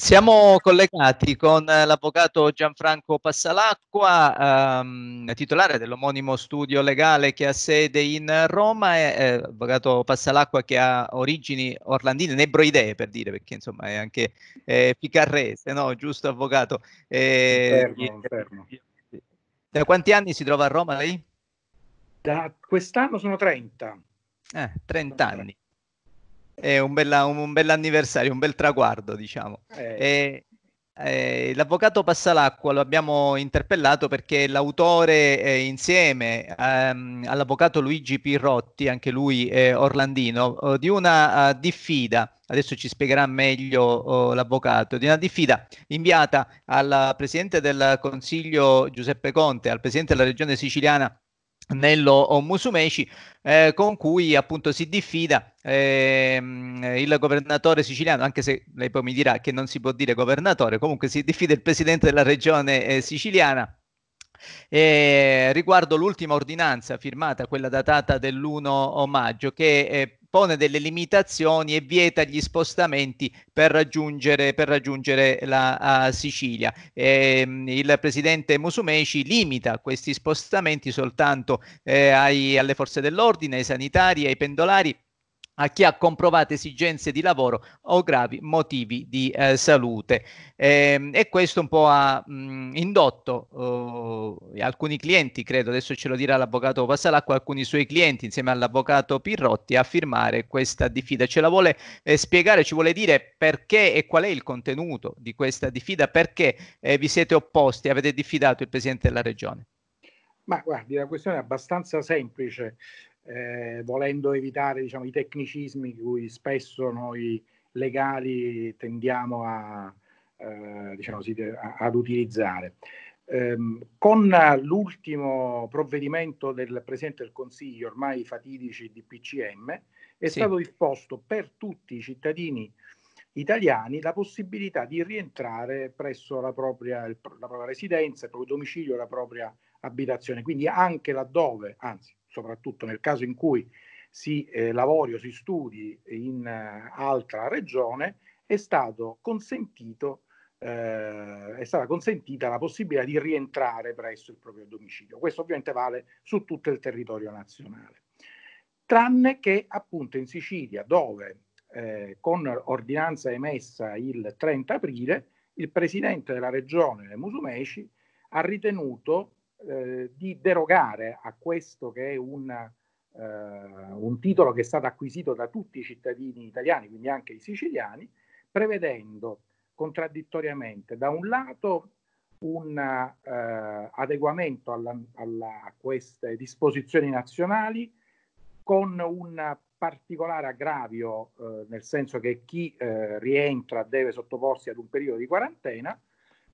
Siamo collegati con l'avvocato Gianfranco Passalacqua, ehm, titolare dell'omonimo studio legale che ha sede in Roma, eh, avvocato Passalacqua che ha origini orlandine, nebroidee per dire, perché insomma è anche eh, picarrese, no? Giusto avvocato? Eh, inferno, inferno. Da quanti anni si trova a Roma lei? Da quest'anno sono 30. Eh, 30 anni. È un, bella, un, un bell'anniversario, un bel traguardo, diciamo. Eh. E, eh, l'avvocato Passalacqua lo abbiamo interpellato perché l'autore, eh, insieme ehm, all'avvocato Luigi Pirrotti, anche lui orlandino, eh, di una uh, diffida adesso ci spiegherà meglio oh, l'avvocato, di una diffida inviata al Presidente del Consiglio Giuseppe Conte, al Presidente della Regione Siciliana nello Musumeci, eh, con cui appunto si diffida ehm, il governatore siciliano, anche se lei poi mi dirà che non si può dire governatore, comunque si diffida il presidente della regione eh, siciliana. Eh, riguardo l'ultima ordinanza firmata, quella datata dell'1 maggio, che eh, pone delle limitazioni e vieta gli spostamenti per raggiungere, per raggiungere la Sicilia. E, ehm, il presidente Musumeci limita questi spostamenti soltanto eh, ai, alle forze dell'ordine, ai sanitari, ai pendolari a chi ha comprovate esigenze di lavoro o gravi motivi di eh, salute. E, ehm, e, questo un po' ha mh, mm, indotto uh, alcuni clienti, credo, adesso ce lo dirà l'avvocato Passalacqua, alcuni suoi clienti insieme all'avvocato Pirrotti a firmare questa diffida. Ce la vuole eh, spiegare, ci vuole dire perché e qual è il contenuto di questa diffida, perché eh, vi siete opposti, avete diffidato il Presidente della Regione. Ma guardi, la questione è abbastanza semplice eh, volendo evitare diciamo, i tecnicismi cui spesso noi legali tendiamo a, eh, diciamo, ad utilizzare. Ehm, con l'ultimo provvedimento del Presidente del Consiglio, ormai fatidici di PCM, è sì. stato disposto per tutti i cittadini italiani la possibilità di rientrare presso la propria, la propria residenza, il proprio domicilio, la propria abitazione, quindi anche laddove, anzi soprattutto nel caso in cui si eh, lavori o si studi in eh, altra regione, è, stato consentito, eh, è stata consentita la possibilità di rientrare presso il proprio domicilio. Questo ovviamente vale su tutto il territorio nazionale, tranne che appunto in Sicilia, dove eh, con ordinanza emessa il 30 aprile, il presidente della regione Musumeci ha ritenuto eh, di derogare a questo che è un, eh, un, titolo che è stato acquisito da tutti i cittadini italiani, quindi anche i siciliani, prevedendo contraddittoriamente da un lato un eh, adeguamento alla, alla, a queste disposizioni nazionali con un particolare aggravio eh, nel senso che chi eh, rientra deve sottoporsi ad un periodo di quarantena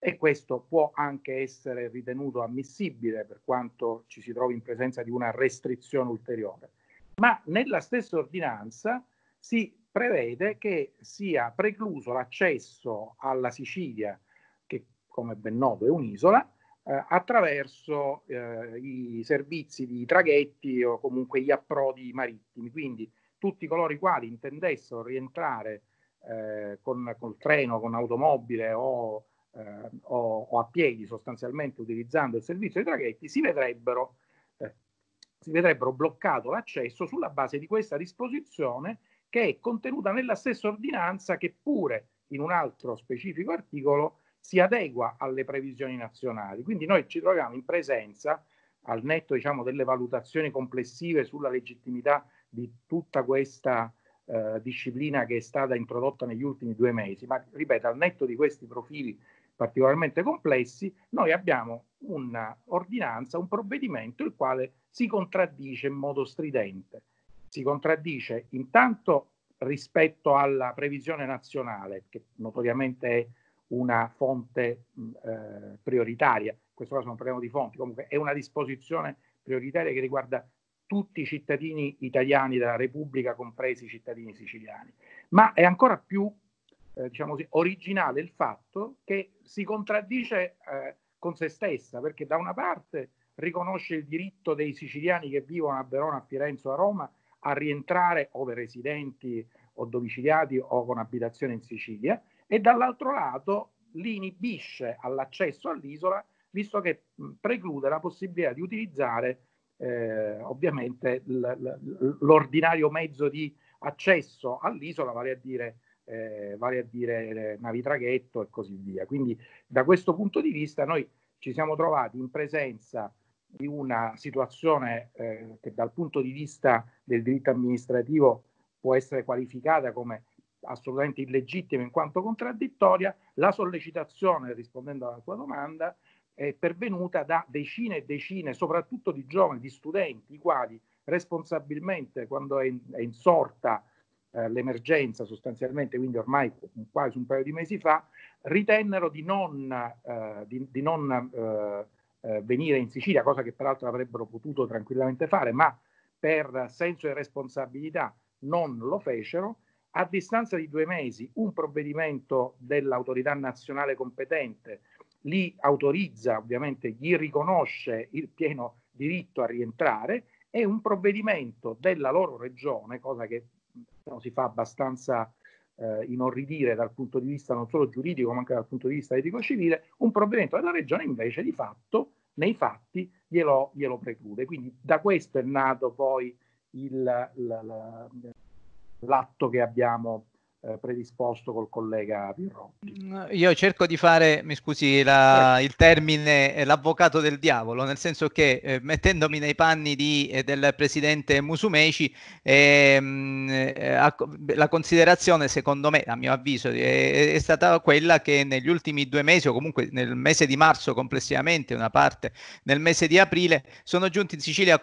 e questo può anche essere ritenuto ammissibile per quanto ci si trovi in presenza di una restrizione ulteriore. Ma nella stessa ordinanza si prevede che sia precluso l'accesso alla Sicilia, che come ben noto è un'isola, eh, attraverso eh, i servizi di traghetti o comunque gli approdi marittimi. Quindi tutti coloro i quali intendessero rientrare eh, con, col treno, con automobile o eh, o, o, a piedi sostanzialmente utilizzando il servizio dei traghetti, si vedrebbero, eh, si vedrebbero bloccato l'accesso sulla base di questa disposizione che è contenuta nella stessa ordinanza che pure in un altro specifico articolo si adegua alle previsioni nazionali. Quindi noi ci troviamo in presenza, al netto diciamo, delle valutazioni complessive sulla legittimità di tutta questa eh, disciplina che è stata introdotta negli ultimi due mesi, ma ripeto, al netto di questi profili particolarmente complessi, noi abbiamo un'ordinanza, un provvedimento il quale si contraddice in modo stridente. Si contraddice intanto rispetto alla previsione nazionale, che notoriamente è una fonte eh, prioritaria, in questo caso non parliamo di fonti, comunque è una disposizione prioritaria che riguarda tutti i cittadini italiani della Repubblica, compresi i cittadini siciliani, ma è ancora più eh, diciamo così, originale il fatto che si contraddice eh, con se stessa, perché da una parte riconosce il diritto dei siciliani che vivono a Verona, a Firenze o a Roma a rientrare ove residenti o domiciliati o con abitazione in Sicilia e dall'altro lato li inibisce all'accesso all'isola visto che preclude la possibilità di utilizzare eh, ovviamente l- l- l'ordinario mezzo di accesso all'isola, vale a dire eh, vale a dire eh, navi traghetto e così via. Quindi da questo punto di vista noi ci siamo trovati in presenza di una situazione eh, che dal punto di vista del diritto amministrativo può essere qualificata come assolutamente illegittima in quanto contraddittoria, la sollecitazione, rispondendo alla tua domanda, è pervenuta da decine e decine, soprattutto di giovani, di studenti, i quali responsabilmente, quando è, in, è insorta eh, l'emergenza sostanzialmente, quindi ormai quasi un paio di mesi fa, ritennero di non, eh, di, di non eh, eh venire in Sicilia, cosa che peraltro avrebbero potuto tranquillamente fare, ma per senso di responsabilità non lo fecero. A distanza di due mesi un provvedimento dell'autorità nazionale competente li autorizza, ovviamente gli riconosce il pieno diritto a rientrare e un provvedimento della loro regione, cosa che no, diciamo, si fa abbastanza eh, inorridire dal punto di vista non solo giuridico ma anche dal punto di vista etico-civile, un provvedimento della regione invece di fatto, nei fatti, glielo, glielo preclude. Quindi da questo è nato poi il, la, la, l'atto che abbiamo eh, predisposto col collega Pirrotti. Mm, io cerco di fare, mi scusi la, il termine, eh, l'avvocato del diavolo, nel senso che eh, mettendomi nei panni di, eh, del presidente Musumeci, ehm, eh, la considerazione secondo me, a mio avviso, è, è, stata quella che negli ultimi due mesi o comunque nel mese di marzo complessivamente, una parte nel mese di aprile, sono giunti in Sicilia 40.000,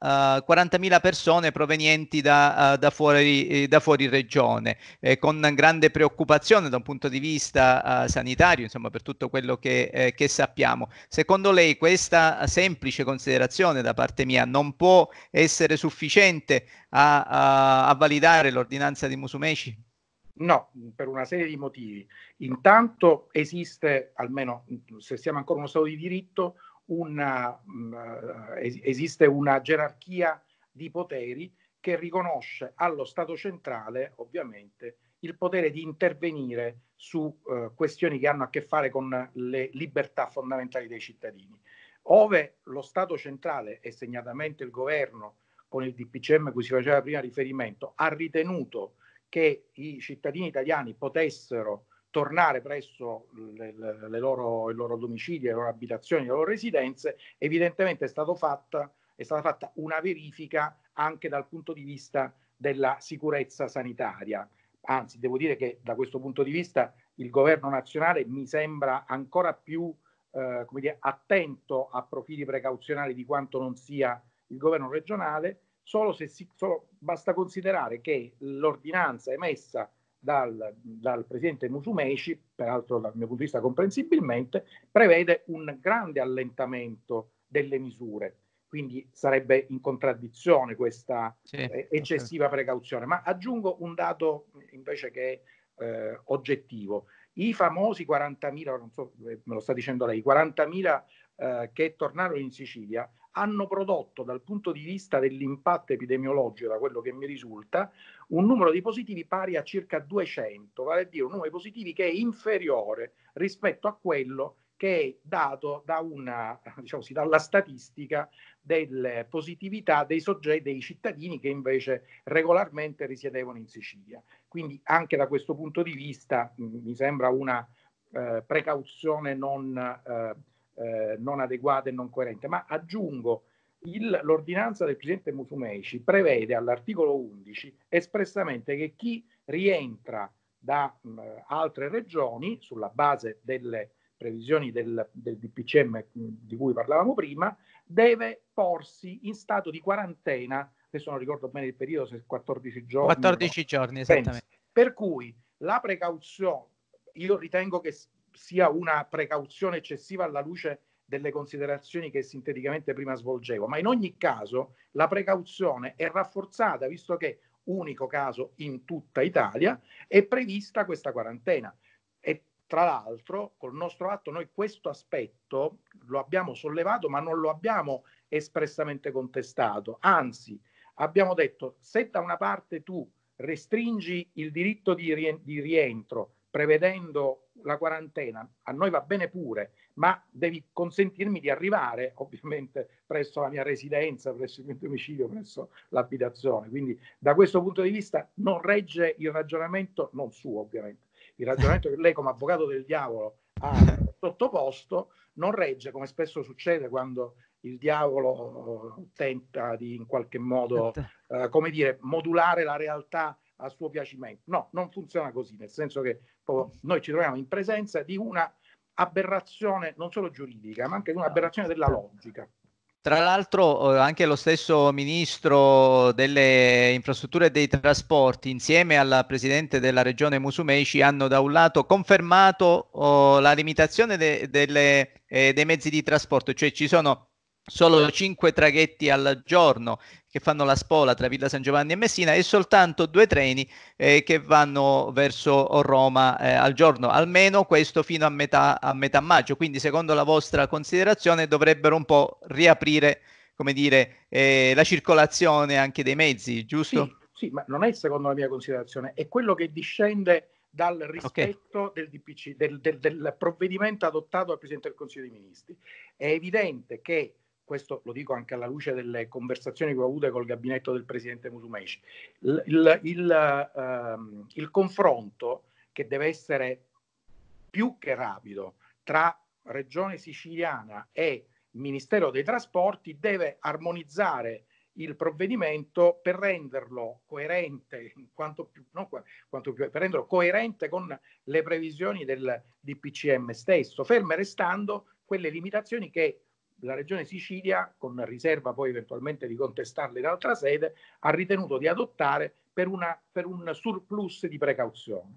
uh, 40.000 persone provenienti da, uh, da, fuori, da fuori regione persone, eh, con grande preoccupazione da un punto di vista eh, sanitario, insomma per tutto quello che, eh, che, sappiamo. Secondo lei questa semplice considerazione da parte mia non può essere sufficiente a, a, a validare l'ordinanza di Musumeci? No, per una serie di motivi. Intanto esiste, almeno se siamo ancora uno Stato di diritto, una, mh, mm, eh, esiste una gerarchia di poteri che riconosce allo Stato centrale, ovviamente, il potere di intervenire su eh, questioni che hanno a che fare con le libertà fondamentali dei cittadini. Ove lo Stato centrale e segnatamente il governo con il DPCM cui si faceva prima riferimento ha ritenuto che i cittadini italiani potessero tornare presso le, le loro, il loro domicilio, le loro abitazioni, le loro residenze, evidentemente è stato fatto è stata fatta una verifica anche dal punto di vista della sicurezza sanitaria. Anzi, devo dire che da questo punto di vista il governo nazionale mi sembra ancora più eh, dire, attento a profili precauzionali di quanto non sia il governo regionale, solo se si, solo, basta considerare che l'ordinanza emessa dal, dal presidente Musumeci, peraltro dal mio punto di vista comprensibilmente, prevede un grande allentamento delle misure quindi sarebbe in contraddizione questa sì, eh, eccessiva okay. precauzione. Ma aggiungo un dato eh, invece che è eh, oggettivo. I famosi 40.000, non so, eh, me lo sta dicendo lei, 40.000 eh, che tornarono in Sicilia hanno prodotto dal punto di vista dell'impatto epidemiologico, da quello che mi risulta, un numero di positivi pari a circa 200, vale a dire un numero di positivi che è inferiore rispetto a quello che è dato da una, diciamo così, dalla statistica delle eh, positività dei soggetti, dei cittadini che invece regolarmente risiedevano in Sicilia. Quindi anche da questo punto di vista mi sembra una eh, precauzione non, eh, eh, non, adeguata e non coerente. Ma aggiungo, il, l'ordinanza del presidente Musumeci prevede all'articolo 11 espressamente che chi rientra da mh, altre regioni sulla base delle previsioni del, del DPCM mm, di cui parlavamo prima, deve porsi in stato di quarantena, adesso non ricordo bene il periodo, se 14 giorni. 14 no, giorni, esattamente. Pensi. Per cui la precauzione, io ritengo che sia una precauzione eccessiva alla luce delle considerazioni che sinteticamente prima svolgevo, ma in ogni caso la precauzione è rafforzata, visto che unico caso in tutta Italia, è prevista questa quarantena. Tra l'altro, col nostro atto noi questo aspetto lo abbiamo sollevato, ma non lo abbiamo espressamente contestato. Anzi, abbiamo detto se da una parte tu restringi il diritto di, rien- di rientro prevedendo la quarantena, a noi va bene pure, ma devi consentirmi di arrivare ovviamente presso la mia residenza, presso il mio domicilio, presso l'abitazione. Quindi da questo punto di vista non regge il ragionamento, non suo ovviamente, il ragionamento che lei come avvocato del diavolo ha sottoposto non regge, come spesso succede quando il diavolo eh, tenta di in qualche modo, certo. eh, come dire, modulare la realtà a suo piacimento. No, non funziona così, nel senso che noi ci troviamo in presenza di una aberrazione non solo giuridica, ma anche di un'aberrazione della certo. logica. Tra l'altro eh, anche lo stesso ministro delle infrastrutture e dei trasporti insieme al presidente della regione Musumeci hanno da un lato confermato oh, la limitazione de- delle, eh, dei mezzi di trasporto, cioè ci sono solo 5 traghetti al giorno che fanno la spola tra Villa San Giovanni e Messina e soltanto due treni eh, che vanno verso Roma eh, al giorno, almeno questo fino a metà, a metà, maggio. Quindi secondo la vostra considerazione dovrebbero un po' riaprire come dire, eh, la circolazione anche dei mezzi, giusto? Sì, sì, ma non è secondo la mia considerazione, è quello che discende dal rispetto okay. del, DPC, del, del, del provvedimento adottato dal Presidente del Consiglio dei Ministri. È evidente che questo lo dico anche alla luce delle conversazioni che ho avute col gabinetto del presidente Musumeci, il, il, il, ehm, il confronto che deve essere più che rapido tra Regione Siciliana e Ministero dei Trasporti deve armonizzare il provvedimento per renderlo coerente, quanto più, no, quanto più, per renderlo coerente con le previsioni del DPCM stesso, ferme restando quelle limitazioni che la Regione Sicilia, con riserva poi eventualmente di contestarle in altra sede, ha ritenuto di adottare per, una, per un surplus di precauzione.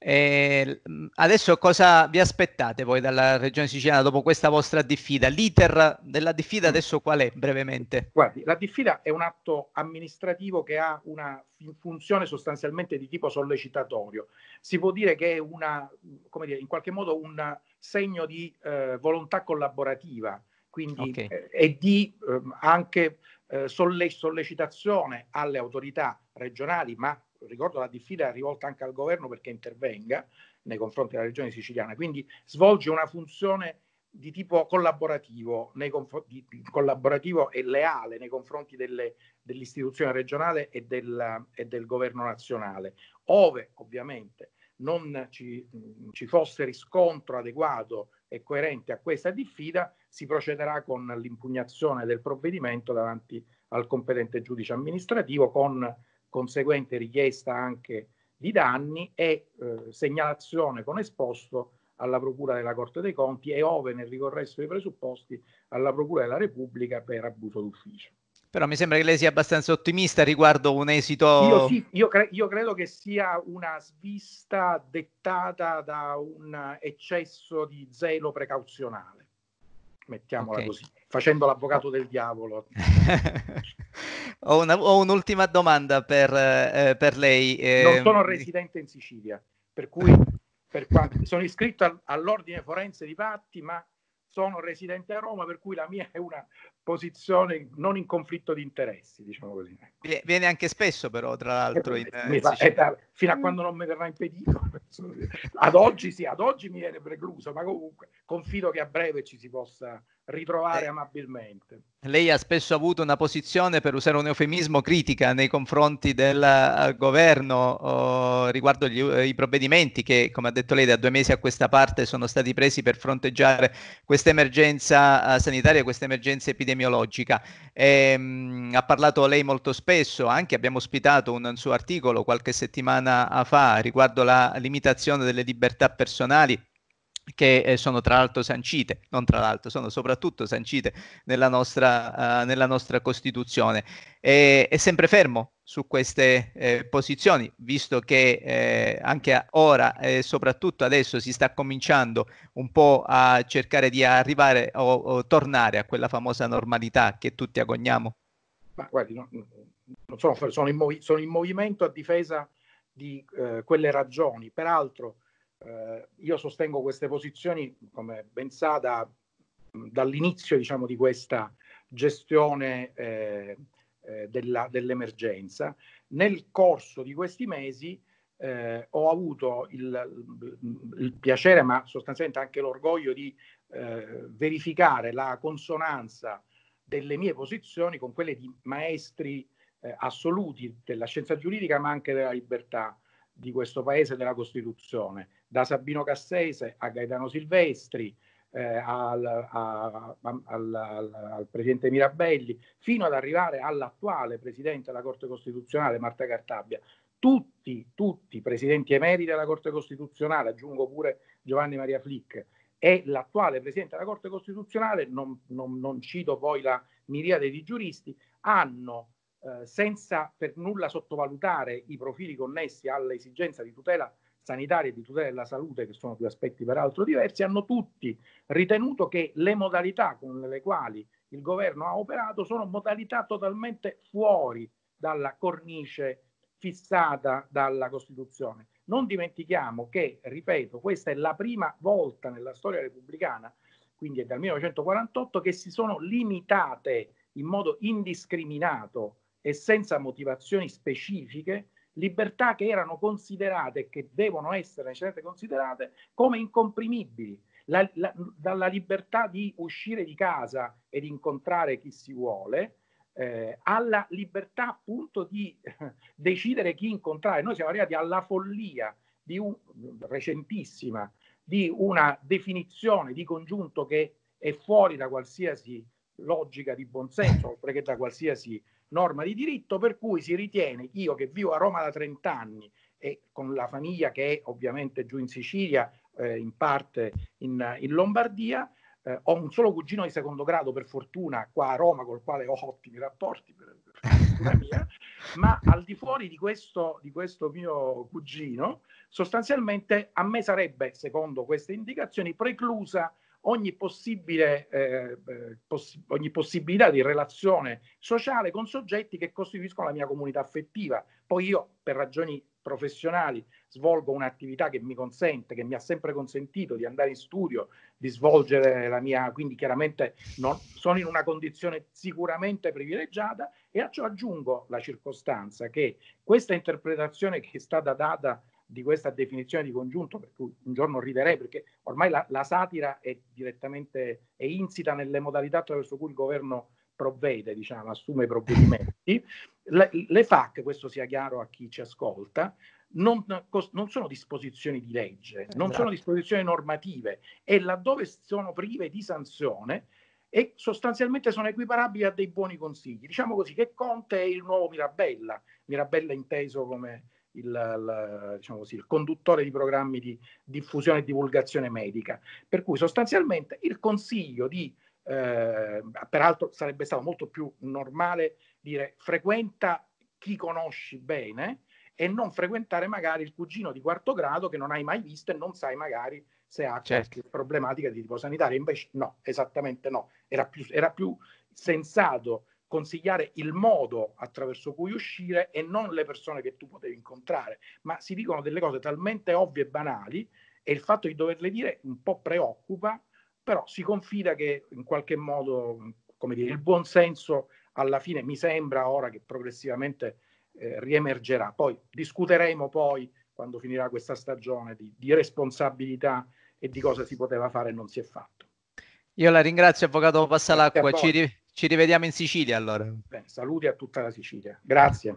E adesso cosa vi aspettate voi dalla Regione Siciliana dopo questa vostra diffida? L'iter della diffida mm. adesso qual è brevemente? Guardi, la diffida è un atto amministrativo che ha una funzione sostanzialmente di tipo sollecitatorio. Si può dire che è una, come dire, in qualche modo una, segno di eh, volontà collaborativa quindi, okay. eh, e di ehm, eh, anche solle- sollecitazione alle autorità regionali, ma ricordo la diffida rivolta anche al governo perché intervenga nei confronti della regione siciliana, quindi svolge una funzione di tipo collaborativo, conf- di, collaborativo e leale nei confronti delle, dell'istituzione regionale e, della, e del governo nazionale, ove ovviamente non ci, ci fosse riscontro adeguato e coerente a questa diffida, si procederà con l'impugnazione del provvedimento davanti al competente giudice amministrativo con conseguente richiesta anche di danni e eh, segnalazione con esposto alla Procura della Corte dei Conti e ove nel ricorresso dei presupposti alla Procura della Repubblica per abuso d'ufficio. Però mi sembra che lei sia abbastanza ottimista riguardo un esito. Io, sì, io, cre- io credo che sia una svista dettata da un eccesso di zelo precauzionale mettiamola okay. così, facendo l'avvocato del diavolo. ho, una, ho, un'ultima domanda per, eh, per lei. Eh... Non ehm, sono residente in Sicilia, per cui per quanto, sono iscritto al, all'ordine forense di Patti, ma sono residente a Roma, per cui la mia è una posizione non in conflitto di interessi, diciamo così. Ecco. Viene anche spesso però, tra l'altro, in, eh, fa, eh, da, fino a mm. quando non mi verrà impedito. Ad oggi sì, ad oggi mi viene precluso, ma comunque confido che a breve ci si possa ritrovare eh, amabilmente. Lei ha spesso avuto una posizione, per usare un eufemismo, critica nei confronti del eh, governo oh, riguardo gli, eh, i provvedimenti che, come ha detto lei, da due mesi a questa parte sono stati presi per fronteggiare questa emergenza eh, sanitaria, questa emergenza epidemiologica. E, ehm, mh, ha parlato lei molto spesso, anche abbiamo ospitato un suo articolo qualche settimana fa riguardo la limitazione delle libertà personali che eh, sono tra l'altro sancite, non tra l'altro, sono soprattutto sancite nella nostra, uh, nella nostra Costituzione. E, è sempre fermo su queste eh, posizioni, visto che eh, anche ora e eh, soprattutto adesso si sta cominciando un po' a cercare di arrivare o, o tornare a quella famosa normalità che tutti agogniamo? Ma guardi, no, sono, sono, in movi- sono, in movimento a difesa di eh, quelle ragioni, peraltro eh, io sostengo queste posizioni, come ben sa, da, mm, dall'inizio diciamo, di questa gestione eh, eh, della, dell'emergenza. Nel corso di questi mesi eh, ho avuto il, mm, il, piacere, ma sostanzialmente anche l'orgoglio di eh, verificare la consonanza delle mie posizioni con quelle di maestri assoluti della scienza giuridica, ma anche della libertà di questo paese e della Costituzione da Sabino Cassese a Gaetano Silvestri, eh, al, a, al, al, al, presidente Mirabelli, fino ad arrivare all'attuale presidente della Corte Costituzionale, Marta Cartabia. Tutti, tutti i presidenti emeriti della Corte Costituzionale, aggiungo pure Giovanni Maria Flick, e l'attuale presidente della Corte Costituzionale, non, non, non cito poi la miriade di giuristi, hanno eh, senza per nulla sottovalutare i profili connessi all'esigenza di tutela sanitaria e di tutela della salute, che sono due aspetti peraltro diversi, hanno tutti ritenuto che le modalità con le quali il governo ha operato sono modalità totalmente fuori dalla cornice fissata dalla Costituzione. Non dimentichiamo che, ripeto, questa è la prima volta nella storia repubblicana, quindi è dal 1948, che si sono limitate in modo indiscriminato e senza motivazioni specifiche libertà che erano considerate che devono essere necessariamente considerate come incomprimibili. La, la, dalla libertà di uscire di casa e di incontrare chi si vuole, eh, alla libertà appunto di eh, decidere chi incontrare. Noi siamo arrivati alla follia di un, recentissima di una definizione di congiunto che è fuori da qualsiasi logica di buonsenso, oltre che da qualsiasi norma di diritto, per cui si ritiene, io che vivo a Roma da 30 anni e con la famiglia che è ovviamente giù in Sicilia, eh, in parte in, in Lombardia, eh, ho un solo cugino di secondo grado, per fortuna, qua a Roma, col quale ho ottimi rapporti, per, per fortuna mia, ma al di fuori di questo, di questo mio cugino, sostanzialmente a me sarebbe, secondo queste indicazioni, preclusa ogni, possibile, eh, eh poss- ogni possibilità di relazione sociale con soggetti che costituiscono la mia comunità affettiva. Poi io, per ragioni professionali, svolgo un'attività che mi consente, che mi ha sempre consentito di andare in studio, di svolgere la mia, quindi chiaramente non, sono in una condizione sicuramente privilegiata e a ciò aggiungo la circostanza che questa interpretazione che è stata data di questa definizione di congiunto, per cui un giorno riderei perché ormai la, la satira è direttamente è insita nelle modalità attraverso cui il governo provvede, diciamo, assume i provvedimenti. Le, le FAC, questo sia chiaro a chi ci ascolta, non, non sono disposizioni di legge, esatto. non sono esatto. disposizioni normative e laddove sono prive di sanzione e sostanzialmente sono equiparabili a dei buoni consigli. Diciamo così che Conte è il nuovo Mirabella, Mirabella inteso come il, la, diciamo così, il conduttore di programmi di diffusione e divulgazione medica. Per cui sostanzialmente il consiglio di, eh, peraltro sarebbe stato molto più normale dire frequenta chi conosci bene e non frequentare magari il cugino di quarto grado che non hai mai visto e non sai magari se ha certo. qualche problematica di tipo sanitario. Invece no, esattamente no. Era più, era più sensato consigliare il modo attraverso cui uscire e non le persone che tu potevi incontrare, ma si dicono delle cose talmente ovvie e banali e il fatto di doverle dire un po' preoccupa, però si confida che in qualche modo, come dire, il buon senso alla fine mi sembra ora che progressivamente eh, riemergerà. Poi discuteremo poi, quando finirà questa stagione, di, di responsabilità e di cosa si poteva fare e non si è fatto. Io la ringrazio, Avvocato Passalacqua. Ci, ci rivediamo in Sicilia allora. Beh, saluti a tutta la Sicilia. Grazie.